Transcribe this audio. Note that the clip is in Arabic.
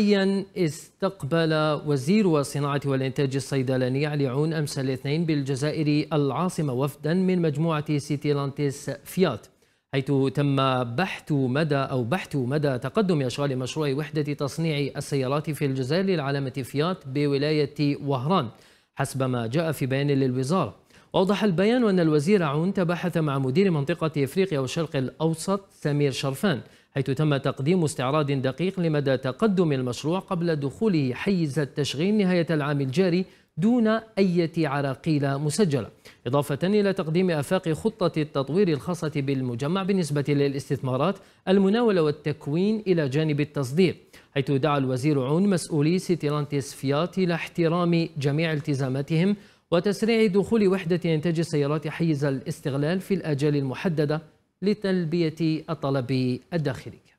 حاليا استقبل وزير الصناعة والإنتاج الصيدلاني علي عون أمس الاثنين بالجزائر العاصمة وفدا من مجموعة لانتيس فيات حيث تم بحث مدى أو بحث مدى تقدم أشغال مشروع وحدة تصنيع السيارات في الجزائر للعلامة فيات بولاية وهران حسب ما جاء في بيان للوزارة وأوضح البيان أن الوزير عون تباحث مع مدير منطقة إفريقيا والشرق الأوسط سمير شرفان حيث تم تقديم استعراض دقيق لمدى تقدم المشروع قبل دخوله حيز التشغيل نهاية العام الجاري دون أي عراقيل مسجلة إضافة إلى تقديم أفاق خطة التطوير الخاصة بالمجمع بالنسبة للاستثمارات المناولة والتكوين إلى جانب التصدير حيث دعا الوزير عون مسؤولي سيتيلانتيس فيات إلى احترام جميع التزاماتهم وتسريع دخول وحدة إنتاج السيارات حيز الاستغلال في الآجال المحددة لتلبية الطلب الداخلي